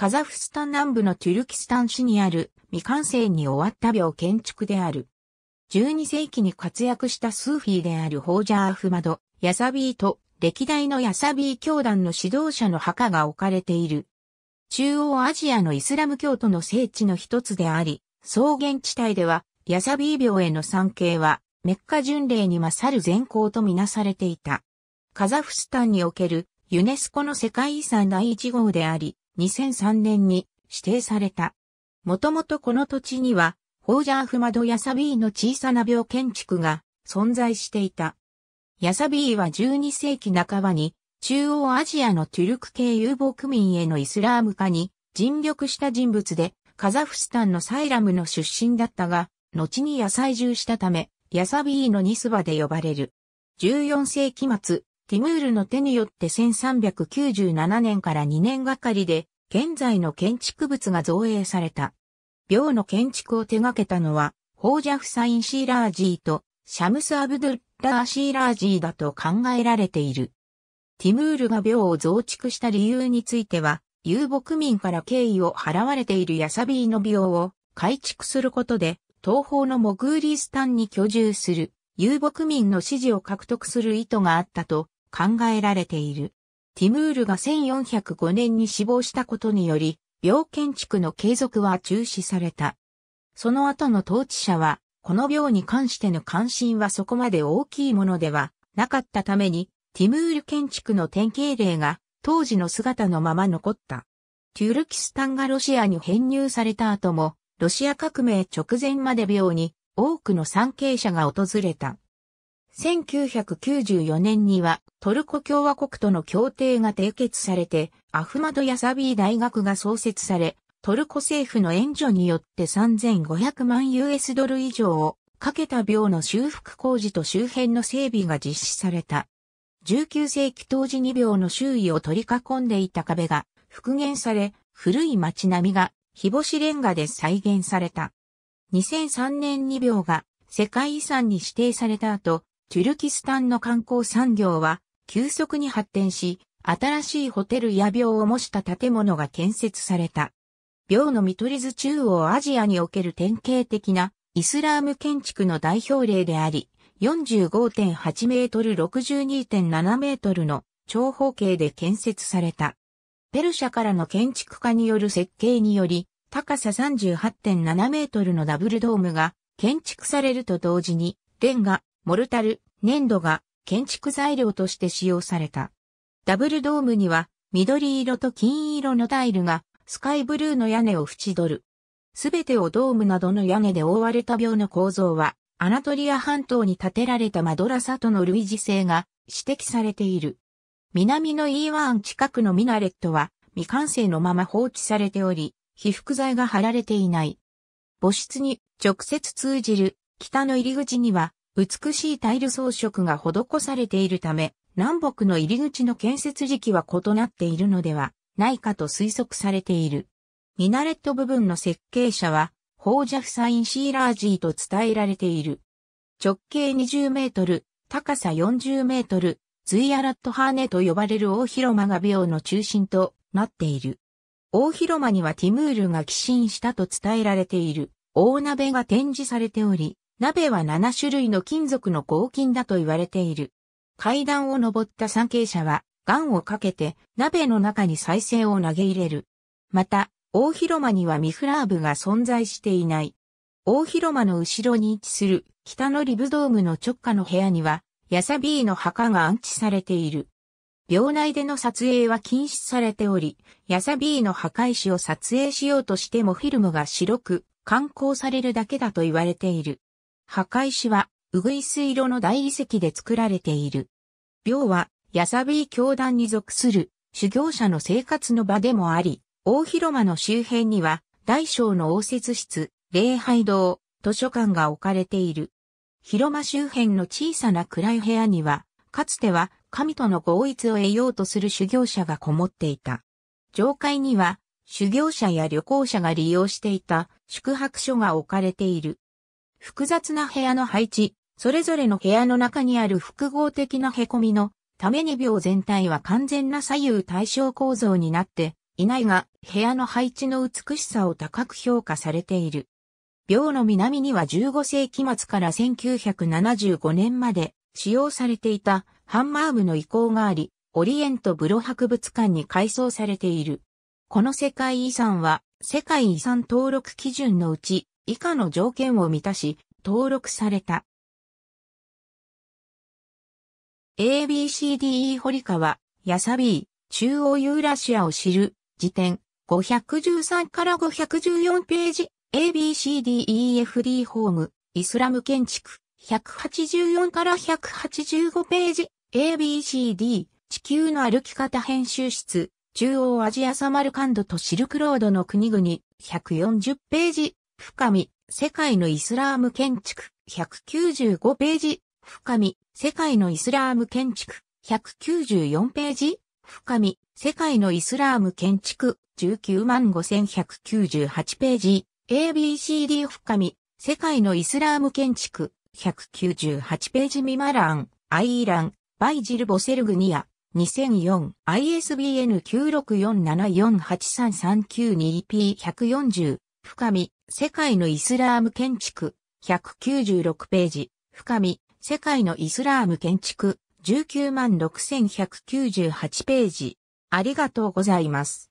カザフスタン南部のトゥルキスタン市にある未完成に終わった病建築である。12世紀に活躍したスーフィーであるホージャー・アフマド、ヤサビーと歴代のヤサビー教団の指導者の墓が置かれている。中央アジアのイスラム教徒の聖地の一つであり、草原地帯ではヤサビー病への参詣はメッカ巡礼に勝る善行とみなされていた。カザフスタンにおけるユネスコの世界遺産第1号であり、2003年に指定された。もともとこの土地には、ホージャーフマド・ヤサビーの小さな病建築が存在していた。ヤサビーは12世紀半ばに、中央アジアのトゥルク系遊牧民へのイスラーム化に尽力した人物で、カザフスタンのサイラムの出身だったが、後に野菜獣したため、ヤサビーのニスバで呼ばれる。14世紀末、ティムールの手によって1397年から2年がかりで、現在の建築物が造営された。廟の建築を手掛けたのは、ホージャフサイン・シーラージーと、シャムス・アブドゥッラー・シーラージーだと考えられている。ティムールが廟を増築した理由については、遊牧民から敬意を払われているヤサビーの廟を改築することで、東方のモグーリスタンに居住する遊牧民の支持を獲得する意図があったと考えられている。ティムールが1405年に死亡したことにより、病建築の継続は中止された。その後の統治者は、この病に関しての関心はそこまで大きいものではなかったために、ティムール建築の典型例が当時の姿のまま残った。トゥルキスタンがロシアに編入された後も、ロシア革命直前まで病に多くの参詣者が訪れた。1994年にはトルコ共和国との協定が締結されて、アフマド・ヤサビー大学が創設され、トルコ政府の援助によって3500万 US ドル以上をかけた病の修復工事と周辺の整備が実施された。19世紀当時2病の周囲を取り囲んでいた壁が復元され、古い街並みが日干しレンガで再現された。2003年2病が世界遺産に指定された後、トゥルキスタンの観光産業は急速に発展し、新しいホテルや病を模した建物が建設された。病の見取り図中央アジアにおける典型的なイスラーム建築の代表例であり、45.8メートル62.7メートルの長方形で建設された。ペルシャからの建築家による設計により、高さ38.7メートルのダブルドームが建築されると同時に、レンガ、モルタル、粘土が建築材料として使用された。ダブルドームには緑色と金色のタイルがスカイブルーの屋根を縁取る。すべてをドームなどの屋根で覆われた病の構造はアナトリア半島に建てられたマドラサとの類似性が指摘されている。南のイーワーン近くのミナレットは未完成のまま放置されており、被覆剤が貼られていない。母室に直接通じる北の入り口には美しいタイル装飾が施されているため、南北の入り口の建設時期は異なっているのではないかと推測されている。ミナレット部分の設計者は、ホージャフサイン・シーラージーと伝えられている。直径20メートル、高さ40メートル、ズイアラットハーネと呼ばれる大広間が廟の中心となっている。大広間にはティムールが寄進したと伝えられている大鍋が展示されており、鍋は7種類の金属の合金だと言われている。階段を登った参詣者は、岩をかけて鍋の中に再生を投げ入れる。また、大広間にはミフラーブが存在していない。大広間の後ろに位置する北のリブドームの直下の部屋には、ヤサビーの墓が安置されている。病内での撮影は禁止されており、ヤサビーの墓石を撮影しようとしてもフィルムが白く、観光されるだけだと言われている。墓石は、うぐいす色の大理石で作られている。廟は、やさびい教団に属する修行者の生活の場でもあり、大広間の周辺には、大小の応接室、礼拝堂、図書館が置かれている。広間周辺の小さな暗い部屋には、かつては神との合一を得ようとする修行者がこもっていた。上階には、修行者や旅行者が利用していた宿泊所が置かれている。複雑な部屋の配置、それぞれの部屋の中にある複合的な凹みのために秒全体は完全な左右対称構造になっていないが、部屋の配置の美しさを高く評価されている。秒の南には15世紀末から1975年まで使用されていたハンマームの遺構があり、オリエントブロ博物館に改装されている。この世界遺産は世界遺産登録基準のうち以下の条件を満たし、登録された。ABCDE 堀川、やさびー、中央ユーラシアを知る、辞典、513から514ページ、ABCDEFD ホーム、イスラム建築、184から185ページ、ABCD、地球の歩き方編集室、中央アジアサマルカンドとシルクロードの国々、140ページ、深見、世界のイスラーム建築、195ページ。深見、世界のイスラーム建築、194ページ。深見、世界のイスラーム建築、195,198ページ。ABCD 深見、世界のイスラーム建築、198ページミマラン、アイーラン、バイジル・ボセルグニア、2004 ISBN 964748339 2 p 140深見世界のイスラーム建築、196ページ、深み、世界のイスラーム建築、196198ページ。ありがとうございます。